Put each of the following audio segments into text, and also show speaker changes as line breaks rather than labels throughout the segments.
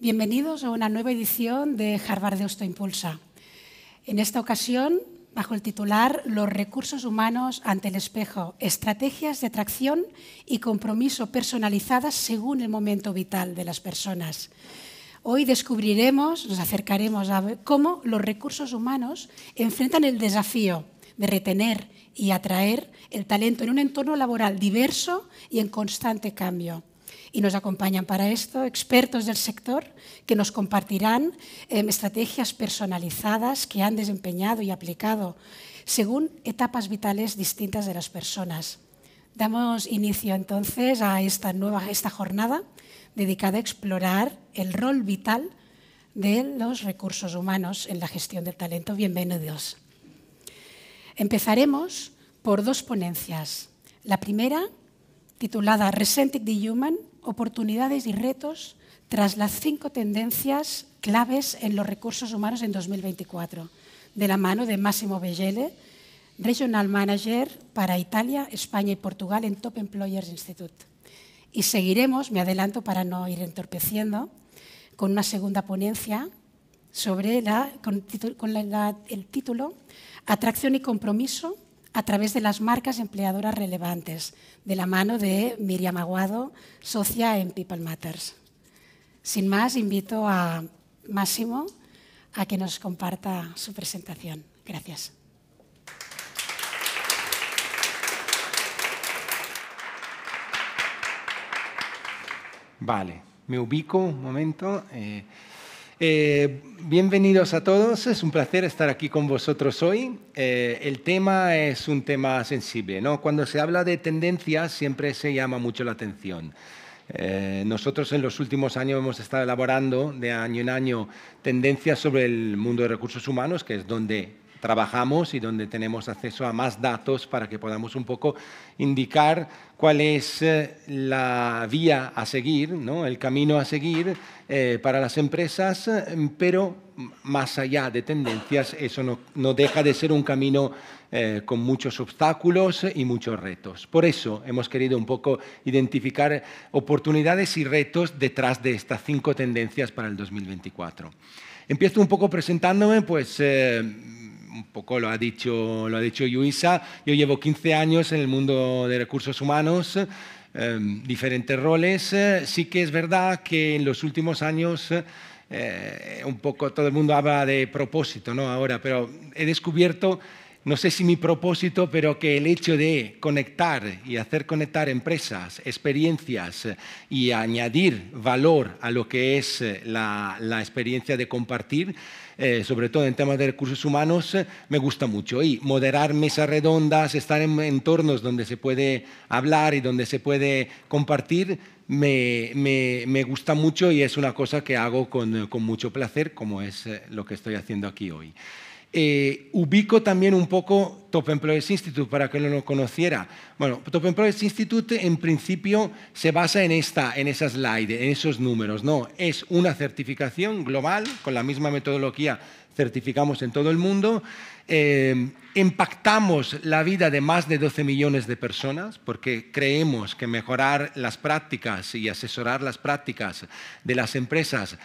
Bienvenidos a una nueva edición de Harvard de impulsa. En esta ocasión, bajo el titular Los recursos humanos ante el espejo, estrategias de atracción y compromiso personalizadas según el momento vital de las personas. Hoy descubriremos, nos acercaremos a ver cómo los recursos humanos enfrentan el desafío de retener y atraer el talento en un entorno laboral diverso y en constante cambio y nos acompañan para esto expertos del sector que nos compartirán em, estrategias personalizadas que han desempeñado y aplicado según etapas vitales distintas de las personas. Damos inicio entonces a esta nueva esta jornada dedicada a explorar el rol vital de los recursos humanos en la gestión del talento. Bienvenidos. Empezaremos por dos ponencias. La primera, titulada Resenting the Human, oportunidades y retos tras las cinco tendencias claves en los recursos humanos en 2024, de la mano de Máximo Begele, Regional Manager para Italia, España y Portugal en Top Employers Institute. Y seguiremos, me adelanto para no ir entorpeciendo, con una segunda ponencia sobre la, con, el título Atracción y compromiso a través de las marcas empleadoras relevantes, de la mano de Miriam Aguado, socia en People Matters. Sin más, invito a Máximo a que nos comparta su presentación. Gracias.
Vale, me ubico un momento. Eh, eh, bienvenidos a todos, es un placer estar aquí con vosotros hoy. Eh, el tema es un tema sensible, ¿no? Cuando se habla de tendencias siempre se llama mucho la atención. Eh, nosotros en los últimos años hemos estado elaborando de año en año tendencias sobre el mundo de recursos humanos, que es donde trabajamos y donde tenemos acceso a más datos para que podamos un poco indicar cuál es eh, la vía a seguir, ¿no? el camino a seguir eh, para las empresas, pero más allá de tendencias, eso no, deja de ser un camino eh, con muchos obstáculos y muchos retos. Por eso hemos querido un poco identificar oportunidades y retos detrás de estas cinco tendencias para el 2024. Empiezo un poco presentándome, pues un poco lo ha dicho, lo ha dicho Luisa, yo llevo 15 años en el mundo de recursos humanos, em, diferentes roles. Sí que es verdad que en los últimos años... Eh, un poco todo el mundo habla de propósito, ¿no? Ahora, pero he descubierto no sé si mi propósito, pero que el hecho de conectar y hacer conectar empresas, experiencias eh, y añadir valor a lo que es eh, la, experiencia de compartir, eh, sobre todo en temas de recursos humanos, me gusta mucho. Y moderar mesas redondas, estar en entornos donde se puede hablar y donde se puede compartir, me, gusta mucho y es una cosa que hago con mucho placer, como es lo que estoy haciendo aquí hoy. Eh, ubico también un poco Top Employers Institute para que no lo conociera. Bueno, Top Employers Institute en principio se basa en esta, en esa slide, en esos números. No, es una certificación global con la misma metodología certificamos en todo el mundo. Eh, impactamos la vida de más de 12 millones de personas porque creemos que mejorar las prácticas y asesorar las prácticas de las empresas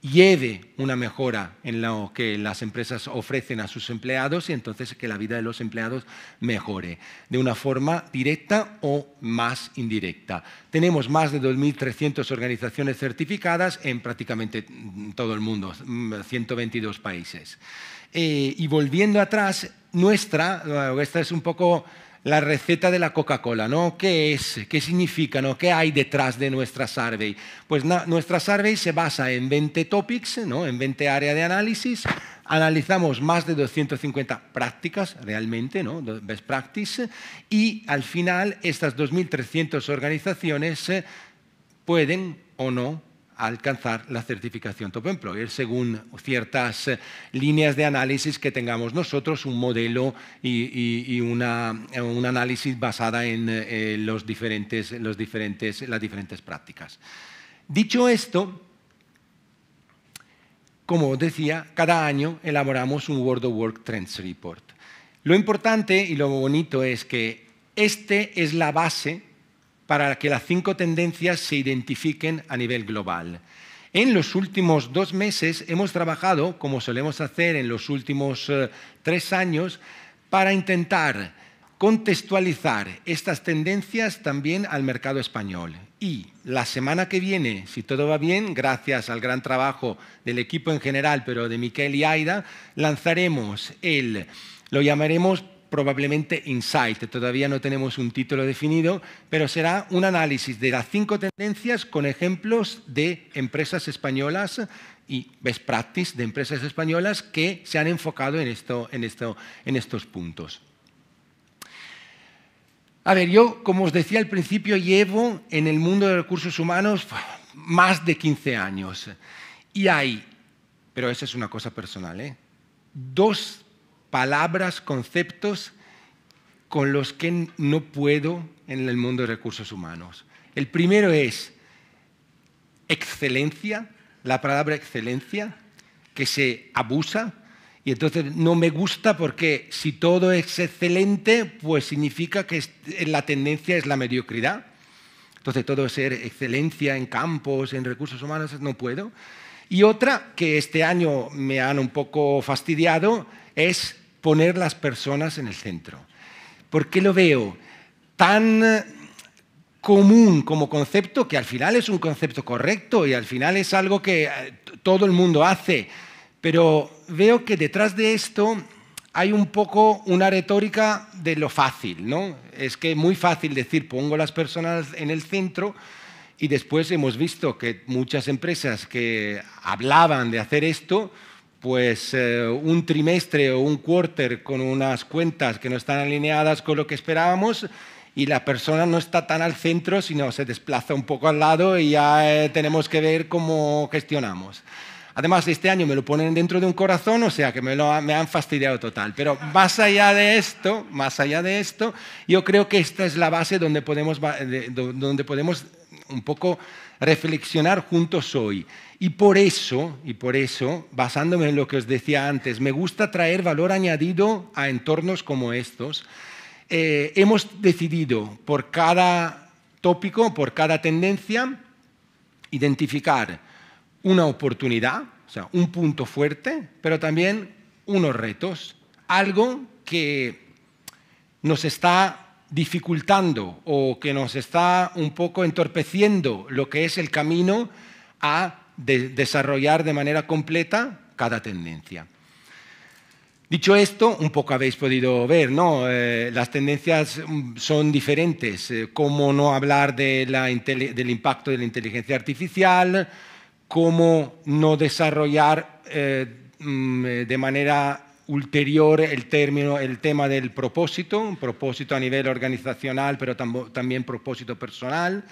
lleve una mejora en lo que las empresas ofrecen a sus empleados y entonces que la vida de los empleados mejore de una forma directa o más indirecta. Tenemos más de 2.300 organizaciones certificadas en prácticamente todo el mundo, 122 países. Eh, y volviendo atrás, nuestra, eh, esta es un poco la receta de la Coca-Cola, ¿no? ¿Qué es? ¿Qué significa? ¿Qué hay detrás de nuestra survey? Pues nuestra survey se basa en 20 topics, ¿no? en 20 áreas de análisis. Analizamos más de 250 prácticas realmente, ¿no? best practice, y al final estas 2.300 organizaciones eh, pueden o no alcanzar la certificación Top Employer según ciertas eh, líneas de análisis que tengamos nosotros, un modelo y, eh, un análisis basada en eh, los diferentes, las diferentes prácticas. Dicho esto, como decía, cada año elaboramos un World of Work Trends Report. Lo importante y lo bonito es que este es la base para que las cinco tendencias se identifiquen a nivel global. En los últimos dos meses hemos trabajado, como solemos hacer en los últimos eh, tres años, para intentar contextualizar estas tendencias también al mercado español. Y la semana que viene, si todo va bien, gracias al gran trabajo del equipo en general, pero de Miquel y Aida, lanzaremos el, lo llamaremos probablemente Insight. Todavía no tenemos un título definido, pero será un análisis de las cinco tendencias con ejemplos de empresas españolas y best practice de empresas españolas que se han enfocado en, estos puntos. A ver, yo, como os decía al principio, llevo en el mundo de recursos humanos más de 15 años. Y hay, pero esa es una cosa personal, ¿eh? dos palabras, conceptos con los que no puedo en el mundo de recursos humanos. El primero es excelencia, la palabra excelencia, que se abusa. Y entonces no me gusta porque si todo es excelente, pues significa que la tendencia es la mediocridad. Entonces todo ser excelencia en campos, en recursos humanos, no puedo. Y otra que este año me han un poco fastidiado es poner las personas en el centro. qué lo veo tan eh, común como concepto, que al final es un concepto correcto y al final es algo que eh, todo el mundo hace, pero veo que detrás de esto hay un poco una retórica de lo fácil, ¿no? Es que es muy fácil decir pongo las personas en el centro y después hemos visto que muchas empresas que hablaban de hacer esto, pues eh, un trimestre o un quarter con unas cuentas que no están alineadas con lo que esperábamos y la persona no está tan al centro, sino se desplaza un poco al lado y ya eh, tenemos que ver cómo gestionamos. Además, este año me lo ponen dentro de un corazón, o sea que me, me han fastidiado total. Pero más allá de esto, más allá de esto, yo creo que esta es la base donde podemos, donde podemos un poco reflexionar juntos hoy. Y por eso, y por eso, basándome en lo que os decía antes, me gusta traer valor añadido a entornos como estos. Eh, hemos decidido por cada tópico, por cada tendencia, identificar una oportunidad, o sea, un punto fuerte, pero también unos retos, algo que nos está dificultando o que nos está un poco entorpeciendo lo que es el camino a desarrollar de manera completa cada tendencia. Dicho esto, un poco habéis podido ver, ¿no? Eh, las tendencias mm, son diferentes. Eh, cómo no hablar del impacto de la inteligencia artificial, cómo no desarrollar eh, mm, de manera ulterior el término, el tema del propósito, un propósito a nivel organizacional, pero también propósito personal,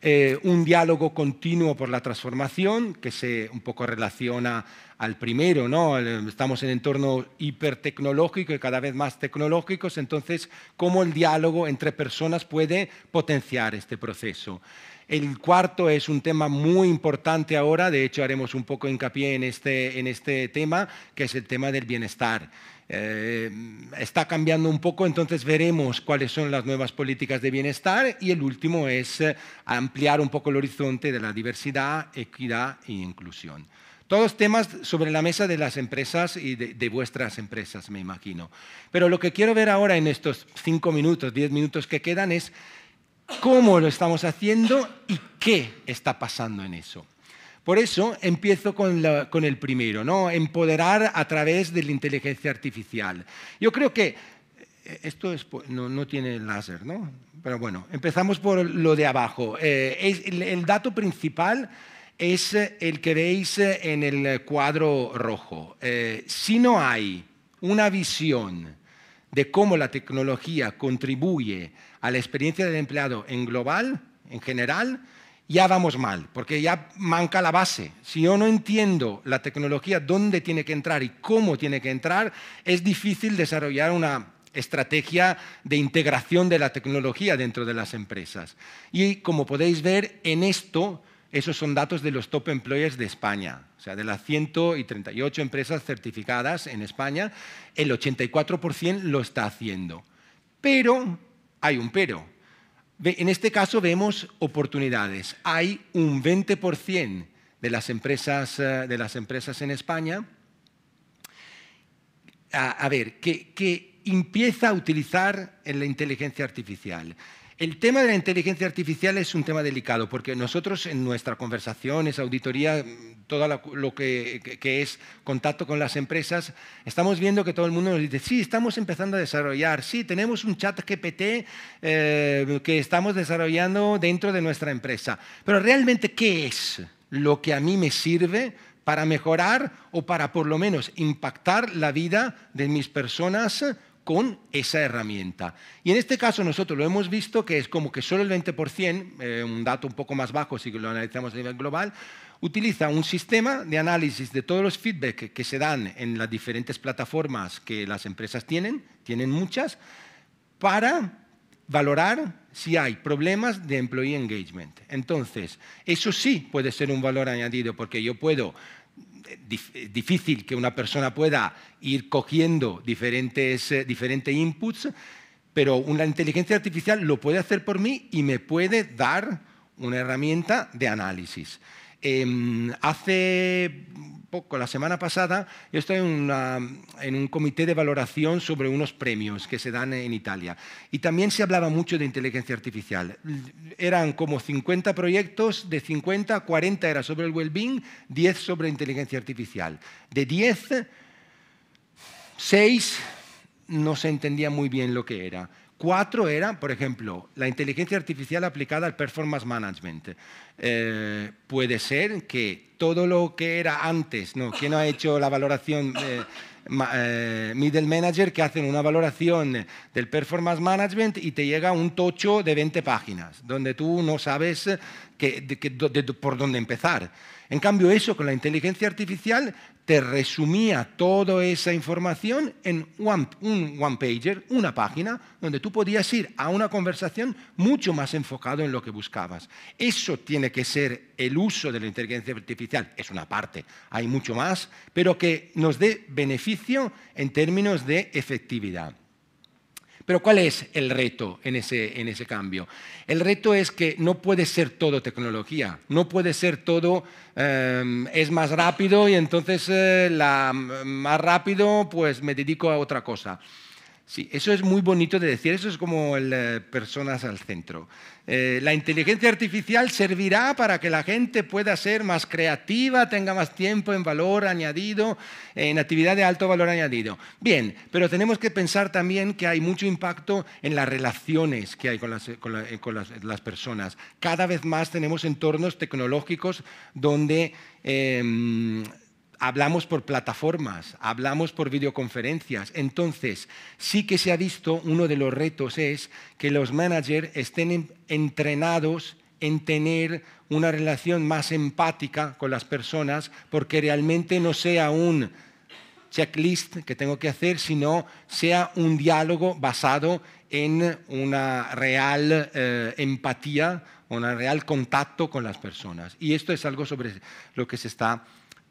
eh, un diálogo continuo por la transformación, que se un poco relaciona al primero, ¿no? Estamos en entorno hipertecnológico y cada vez más tecnológicos, entonces, ¿cómo el diálogo entre personas puede potenciar este proceso? El cuarto es un tema muy importante ahora, de hecho haremos un poco hincapié en este, en este tema, que es el tema del bienestar. Eh, está cambiando un poco, entonces veremos cuáles son las nuevas políticas de bienestar y el último es eh, ampliar un poco el horizonte de la diversidad, equidad e inclusión. Todos temas sobre la mesa de las empresas y de, vuestras empresas, me imagino. Pero lo que quiero ver ahora en estos cinco minutos, diez minutos que quedan es cómo lo estamos haciendo y qué está pasando en eso. Por eso empiezo con, el primero, ¿no? empoderar a través de la inteligencia artificial. Yo creo que eh, esto no, no, tiene láser, ¿no? pero bueno, empezamos por lo de abajo. Eh, el, dato principal es eh, el que veis en el cuadro rojo. si no hay una visión de cómo la tecnología contribuye a la experiencia del empleado en global, en general, ya vamos mal, porque ya manca la base. Si yo no entiendo la tecnología, dónde tiene que entrar y cómo tiene que entrar, es difícil desarrollar una estrategia de integración de la tecnología dentro de las empresas. Y como podéis ver, en esto, esos son datos de los top employers de España. O sea, de las 138 empresas certificadas en España, el 84% lo está haciendo. Pero hay un pero. En este caso vemos oportunidades. Hay un 20% de las, empresas, eh, de las empresas en España, a, ver, que, que empieza a utilizar la inteligencia artificial. El tema de la inteligencia artificial es un tema delicado, porque nosotros en nuestra conversación, esa auditoría, todo lo que, es contacto con las empresas, estamos viendo que todo el mundo nos dice, sí, estamos empezando a desarrollar, sí, tenemos un chat GPT eh, que estamos desarrollando dentro de nuestra empresa, pero realmente, ¿qué es lo que a mí me sirve para mejorar o para por lo menos impactar la vida de mis personas con esa herramienta. Y en este caso nosotros lo hemos visto que es como que solo el 20%, eh, un dato un poco más bajo si lo analizamos a nivel global, utiliza un sistema de análisis de todos los feedback que se dan en las diferentes plataformas que las empresas tienen, tienen muchas, para valorar si hay problemas de employee engagement. Entonces, eso sí puede ser un valor añadido porque yo puedo eh, difícil que una persona pueda ir cogiendo diferentes, eh, diferentes inputs, pero una inteligencia artificial lo puede hacer por mí y me puede dar una herramienta de análisis. Em, hace poco, la semana pasada, yo estoy en, en, un comité de valoración sobre unos premios que se dan en Italia. Y también se hablaba mucho de inteligencia artificial. Eran como 50 proyectos, de 50, 40 era sobre el well-being, 10 sobre inteligencia artificial. De 10, 6 no se entendía muy bien lo que era. Cuatro eran, por ejemplo, la inteligencia artificial aplicada al performance management. Eh, puede ser que todo lo que era antes, ¿no? ¿Quién ha hecho la valoración? Eh, eh, middle manager que hacen una valoración del performance management y te llega un tocho de 20 páginas, donde tú no sabes por dónde empezar. En cambio, eso con la inteligencia artificial te resumía toda esa información en un one-pager, una página, donde tú podías ir a una conversación mucho más enfocado en lo que buscabas. Eso tiene que ser el uso de la inteligencia artificial. Es una parte, hay mucho más, pero que nos dé beneficio en términos de efectividad. Pero ¿cuál es el reto en ese, cambio? El reto es que no puede ser todo tecnología, no puede ser todo em, es más rápido y entonces eh, la, mm, más rápido pues me dedico a otra cosa. Sí, eso es muy bonito de decir, eso es como el eh, personas al centro. Eh, la inteligencia artificial servirá para que la gente pueda ser más creativa, tenga más tiempo en valor añadido, en actividad de alto valor añadido. Bien, pero tenemos que pensar también que hay mucho impacto en las relaciones que hay con las, con eh, personas. Cada vez más tenemos entornos tecnológicos donde... Em, hablamos por plataformas, hablamos por videoconferencias. Entonces, sí que se ha visto, uno de los retos es que los managers estén entrenados en tener una relación más empática con las personas, porque realmente no sea un checklist que tengo que hacer, sino sea un diálogo basado en una real eh, empatía, un real contacto con las personas. Y esto es algo sobre lo que se está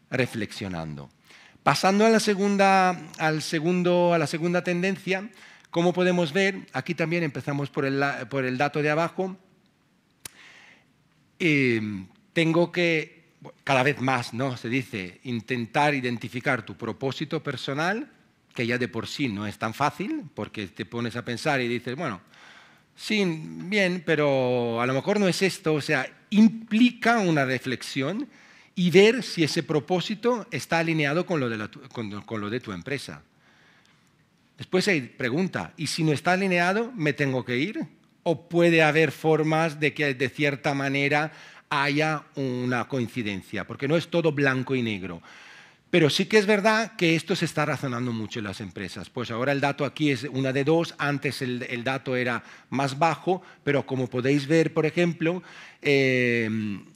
reflexionando. Pasando a la segunda, al segundo, a la segunda tendencia, como podemos ver, aquí también empezamos por el, dato de abajo. Em, tengo que, cada vez más, ¿no? Se dice, intentar identificar tu propósito personal, que ya de por sí no es tan fácil, porque te pones a pensar y dices, bueno, sí, bien, pero a lo mejor no es esto. O sea, implica una reflexión y ver si ese propósito está alineado con lo de, con, lo de tu empresa. Después hay pregunta, ¿y si no está alineado, me tengo que ir? ¿O puede haber formas de que de cierta manera haya una coincidencia? Porque no es todo blanco y negro. Pero sí que es verdad que esto se está razonando mucho en las empresas. Pues ahora el dato aquí es una de dos, antes el, dato era más bajo, pero como podéis ver, por ejemplo, eh,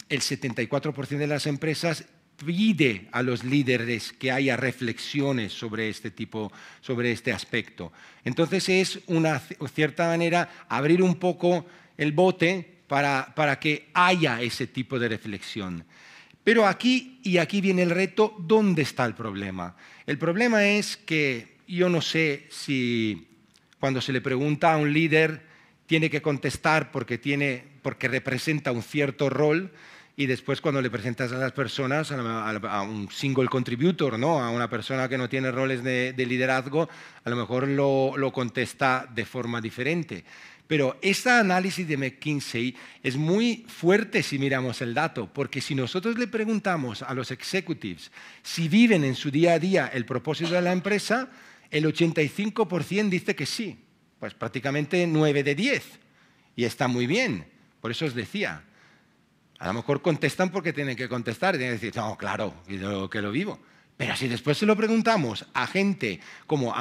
el 74% de las empresas pide a los líderes que haya reflexiones sobre este tipo, sobre este aspecto. Entonces es una cierta manera abrir un poco el bote para, que haya ese tipo de reflexión. Pero aquí, y aquí viene el reto, ¿dónde está el problema? El problema es que yo no sé si cuando se le pregunta a un líder tiene que contestar porque, tiene, porque representa un cierto rol, y después cuando le presentas a las personas, a, un single contributor, ¿no? a una persona que no tiene roles de, liderazgo, a lo mejor lo, contesta de forma diferente. Pero este análisis de McKinsey es muy fuerte si miramos el dato, porque si nosotros le preguntamos a los executives si viven en su día a día el propósito de la empresa, el 85% dice que sí, pues prácticamente 9 de 10, y está muy bien, por eso os decía, a lo mejor contestan porque tienen que contestar, y tienen que decir, no, claro, que lo vivo. Pero si después se lo preguntamos a gente, como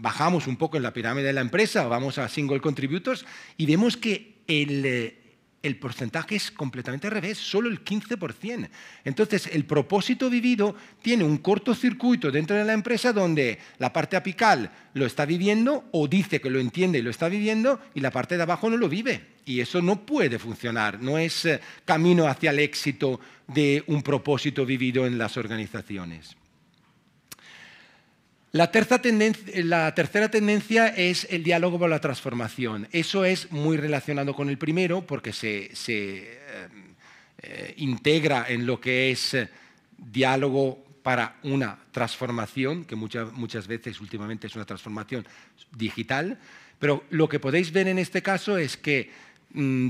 bajamos un poco en la pirámide de la empresa, vamos a single contributors y vemos que el, eh, el porcentaje es completamente al revés, solo el 15%. Entonces, el propósito vivido tiene un cortocircuito dentro de la empresa donde la parte apical lo está viviendo o dice que lo entiende y lo está viviendo y la parte de abajo no lo vive. Y eso no puede funcionar, no es eh, camino hacia el éxito de un propósito vivido en las organizaciones. La, tercera, tendencia es el diálogo para la transformación. Eso es muy relacionado con el primero porque se, eh, eh, integra en lo que es diálogo para una transformación, que muchas veces últimamente es una transformación digital, pero lo que podéis ver en este caso es que mm,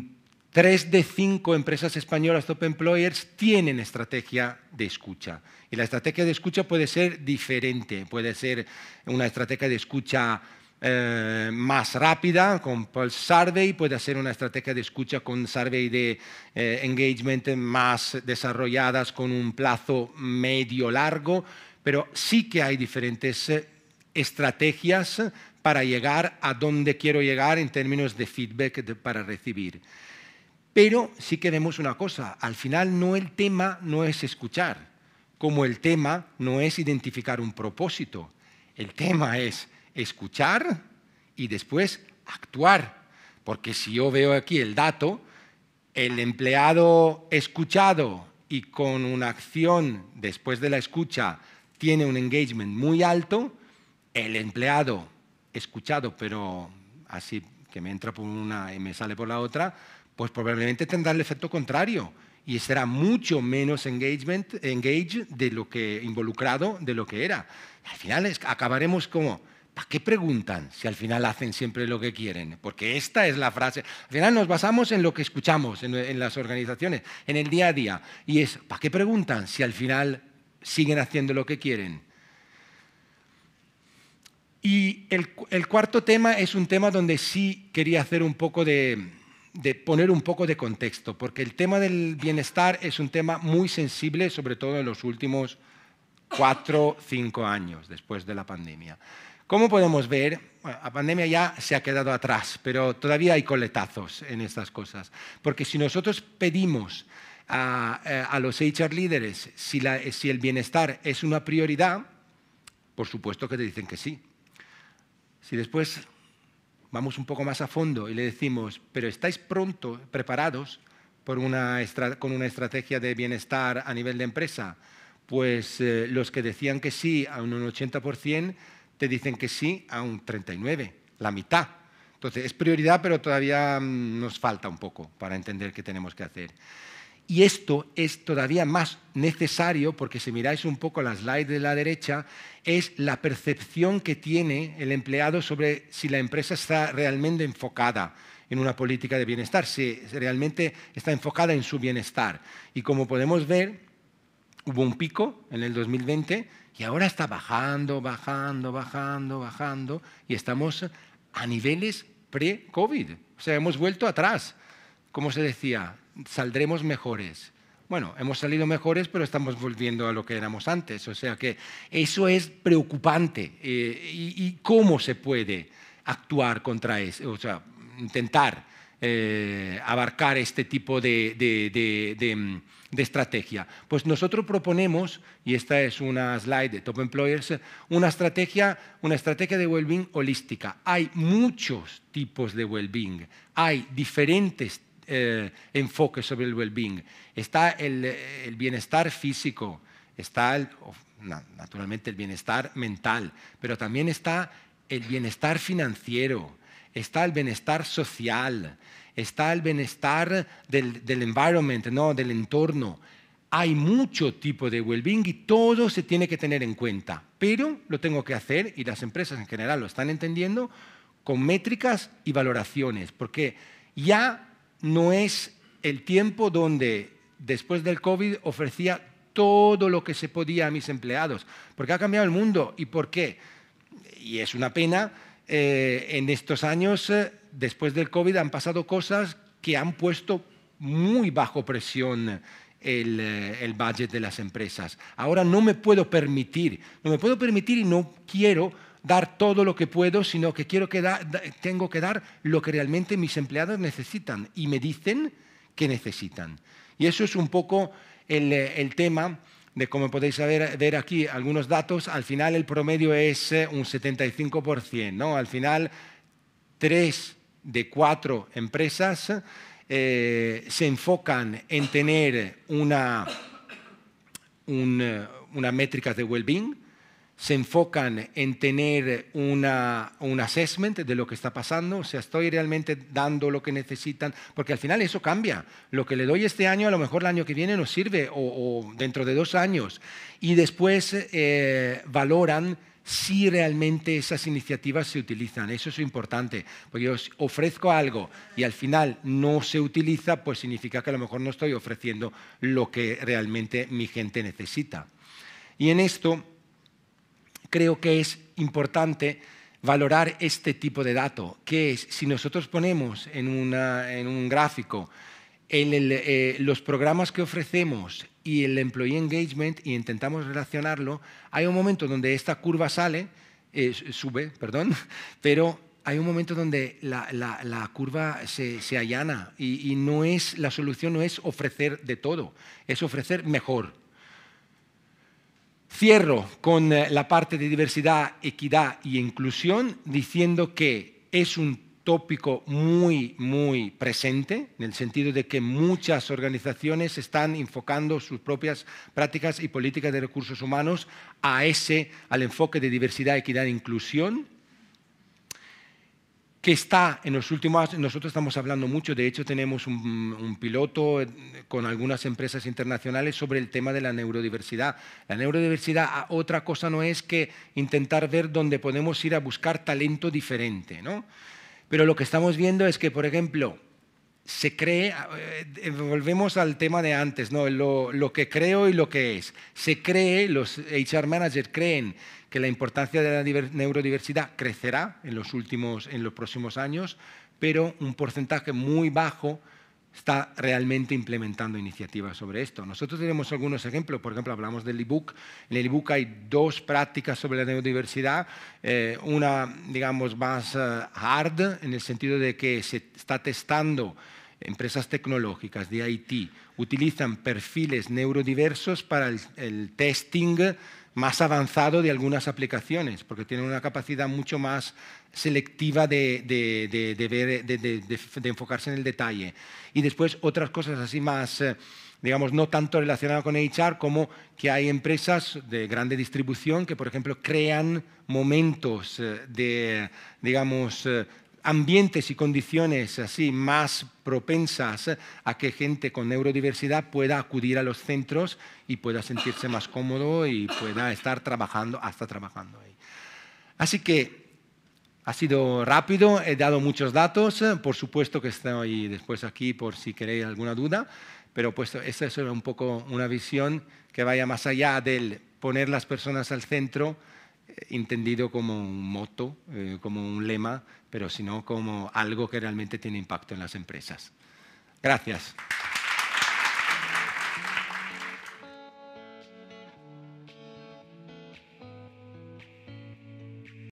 Tres de cinco empresas españolas top employers tienen estrategia de escucha. Y la estrategia de escucha puede ser diferente. Puede ser una estrategia de escucha eh, más rápida con Pulse Survey, puede ser una estrategia de escucha con survey de eh, engagement más desarrolladas con un plazo medio largo, pero sí que hay diferentes eh, estrategias para llegar a donde quiero llegar en términos de feedback para recibir. Pero sí queremos una cosa, al final no el tema no es escuchar, como el tema no es identificar un propósito, el tema es escuchar y después actuar. Porque si yo veo aquí el dato, el empleado escuchado y con una acción después de la escucha tiene un engagement muy alto, el empleado escuchado, pero así que me entra por una y me sale por la otra, pues probablemente tendrá el efecto contrario y será mucho menos engagement, engage de lo que involucrado de lo que era. al final acabaremos como, ¿para qué preguntan si al final hacen siempre lo que quieren? Porque esta es la frase. Al final nos basamos en lo que escuchamos en, las organizaciones, en el día a día. Y es, ¿para qué preguntan si al final siguen haciendo lo que quieren? Y el cuarto tema es un tema donde sí quería hacer un poco de, de poner un poco de contexto, porque el tema del bienestar es un tema muy sensible, sobre todo en los últimos cuatro, cinco años después de la pandemia. ¿Cómo podemos ver, la pandemia ya se ha quedado atrás, pero todavía hay coletazos en estas cosas, porque si nosotros pedimos a, eh, los HR líderes si, la, si el bienestar es una prioridad, por supuesto que te dicen que sí. Si después vamos un poco más a fondo y le decimos, pero estáis pronto preparados con una estrategia de bienestar a nivel de empresa, pues eh, los que decían que sí a un 80% te dicen que sí a un 39%, la mitad. Entonces, es prioridad, pero todavía mm, nos falta un poco para entender qué tenemos que hacer. Y esto es todavía más necesario, porque si miráis un poco las slides de la derecha, es la percepción que tiene el empleado sobre si la empresa está realmente enfocada en una política de bienestar, si realmente está enfocada en su bienestar. Y como podemos ver, hubo un pico en el 2020 y ahora está bajando, bajando, bajando, bajando y estamos a niveles pre-COVID. O sea, hemos vuelto atrás. Como se decía, saldremos mejores. Bueno, hemos salido mejores, pero estamos volviendo a lo que éramos antes. O sea que eso es preocupante. Eh, y, cómo se puede actuar contra eso? O sea, intentar eh, abarcar este tipo de, de, de, de, estrategia. Pues nosotros proponemos, y esta es una slide de Top Employers, una estrategia, una estrategia de well-being holística. Hay muchos tipos de well-being, hay diferentes tipos eh, enfoque sobre el well-being. Está el, bienestar físico, está naturalmente el bienestar mental, pero también está el bienestar financiero, está el bienestar social, está el bienestar del, del environment, ¿no? del entorno. Hay mucho tipo de well-being y todo se tiene que tener en cuenta, pero lo tengo que hacer y las empresas en general lo están entendiendo con métricas y valoraciones, porque ya no es el tiempo donde después del COVID ofrecía todo lo que se podía a mis empleados, porque ha cambiado el mundo. ¿Y por qué? Y es una pena, eh, en estos años, eh, después del COVID, han pasado cosas que han puesto muy bajo presión el, eh, el, budget de las empresas. Ahora no me puedo permitir, no me puedo permitir y no quiero dar todo lo que puedo, sino que, quiero que tengo que dar lo que realmente mis empleados necesitan y me dicen que necesitan. Y eso es un poco el, eh, tema de cómo podéis ver aquí algunos datos, al final el promedio es eh, un 75%. ¿no? Al final, tres de cuatro empresas eh, se enfocan en tener una, unas métricas de well-being, se enfocan en tener un assessment de lo que está pasando, o sea, estoy realmente dando lo que necesitan, porque al final eso cambia. Lo que le doy este año, a lo mejor el año que viene nos sirve, o, dentro de dos años. Y después eh, valoran si realmente esas iniciativas se utilizan. Eso es importante, porque yo ofrezco algo y al final no se utiliza, pues significa que a lo mejor no estoy ofreciendo lo que realmente mi gente necesita. Y en esto creo que es importante valorar este tipo de dato, que es si nosotros ponemos en, un gráfico eh, los programas que ofrecemos y el employee engagement y intentamos relacionarlo, hay un momento donde esta curva sale, eh, sube, perdón, pero hay un momento donde la, curva se, allana y, y, no es, la solución no es ofrecer de todo, es ofrecer mejor. Cierro con eh, la parte de diversidad, equidad y inclusión diciendo que es un tópico muy, muy presente, en el sentido de que muchas organizaciones están enfocando sus propias prácticas y políticas de recursos humanos a ese, al enfoque de diversidad, equidad e inclusión que está en los últimos nosotros estamos hablando mucho, de hecho tenemos un, piloto eh, con algunas empresas internacionales sobre el tema de la neurodiversidad. La neurodiversidad, ah, otra cosa no es que intentar ver dónde podemos ir a buscar talento diferente, ¿no? Pero lo que estamos viendo es que, por ejemplo, se cree, eh, volvemos al tema de antes, ¿no? Lo, lo, que creo y lo que es. Se cree, los HR managers creen que la importancia de la neurodiversidad crecerá en los, últimos, en los próximos años, pero un porcentaje muy bajo está realmente implementando iniciativas sobre esto. Nosotros tenemos algunos ejemplos, por ejemplo, hablamos del ebook. En el ebook hay dos prácticas sobre la neurodiversidad, eh, una, digamos, más eh, hard, en el sentido de que se está testando empresas tecnológicas de IT utilizan perfiles neurodiversos para el, testing más avanzado de algunas aplicaciones, porque tienen una capacidad mucho más selectiva de, enfocarse en el detalle. Y después otras cosas así más, eh, digamos, no tanto relacionadas con HR, como que hay empresas de grande distribución que, por ejemplo, crean momentos eh, de, digamos, eh, ambientes y condiciones así más propensas a que gente con neurodiversidad pueda acudir a los centros y pueda sentirse más cómodo y pueda estar trabajando, hasta trabajando ahí. Así que ha sido rápido, he dado muchos datos, por supuesto que estoy después aquí por si queréis alguna duda, pero pues esa es un poco una visión que vaya más allá del poner las personas al centro, entendido como un moto, eh, como un lema, pero sino como algo que realmente tiene impacto en las empresas. Gracias.